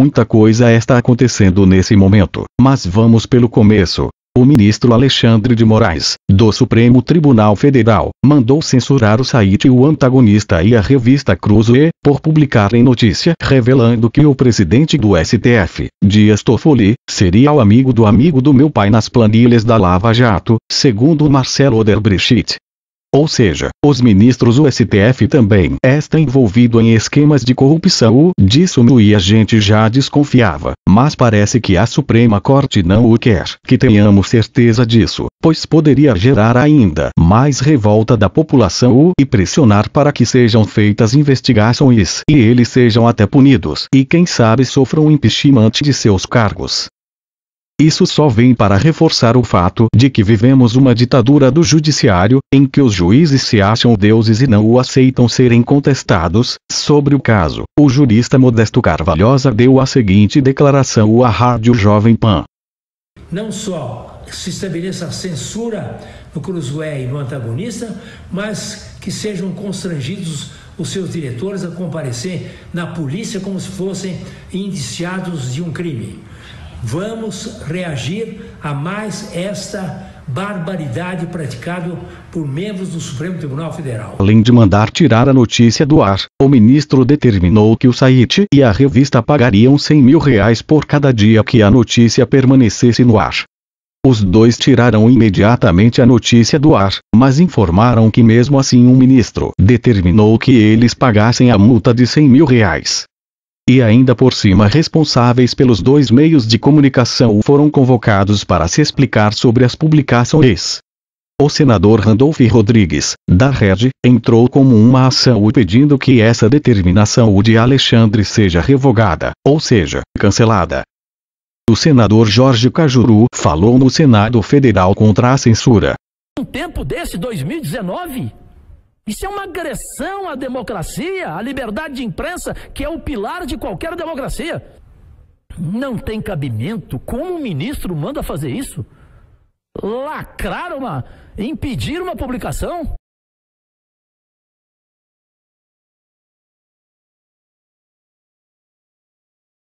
Muita coisa está acontecendo nesse momento, mas vamos pelo começo. O ministro Alexandre de Moraes, do Supremo Tribunal Federal, mandou censurar o site O Antagonista e a revista Cruze por publicarem notícia revelando que o presidente do STF, Dias Toffoli, seria o amigo do amigo do meu pai nas planilhas da Lava Jato, segundo Marcelo Oderbrecht. Ou seja, os ministros do STF também está envolvido em esquemas de corrupção. Disso e a gente já desconfiava, mas parece que a Suprema Corte não o quer. Que tenhamos certeza disso, pois poderia gerar ainda mais revolta da população e pressionar para que sejam feitas investigações e eles sejam até punidos e quem sabe sofram impeachment de seus cargos. Isso só vem para reforçar o fato de que vivemos uma ditadura do judiciário, em que os juízes se acham deuses e não o aceitam serem contestados. Sobre o caso, o jurista Modesto Carvalhosa deu a seguinte declaração à Rádio Jovem Pan. Não só se estabeleça a censura no Cruzué e no antagonista, mas que sejam constrangidos os seus diretores a comparecer na polícia como se fossem indiciados de um crime. Vamos reagir a mais esta barbaridade praticada por membros do Supremo Tribunal Federal. Além de mandar tirar a notícia do ar, o ministro determinou que o site e a revista pagariam 100 mil reais por cada dia que a notícia permanecesse no ar. Os dois tiraram imediatamente a notícia do ar, mas informaram que mesmo assim o um ministro determinou que eles pagassem a multa de 100 mil reais e ainda por cima responsáveis pelos dois meios de comunicação foram convocados para se explicar sobre as publicações. O senador Randolph Rodrigues, da Rede, entrou como uma ação pedindo que essa determinação de Alexandre seja revogada, ou seja, cancelada. O senador Jorge Cajuru falou no Senado Federal contra a censura. Um tempo desse, 2019? Isso é uma agressão à democracia, à liberdade de imprensa, que é o pilar de qualquer democracia. Não tem cabimento. Como o ministro manda fazer isso? Lacrar uma. impedir uma publicação?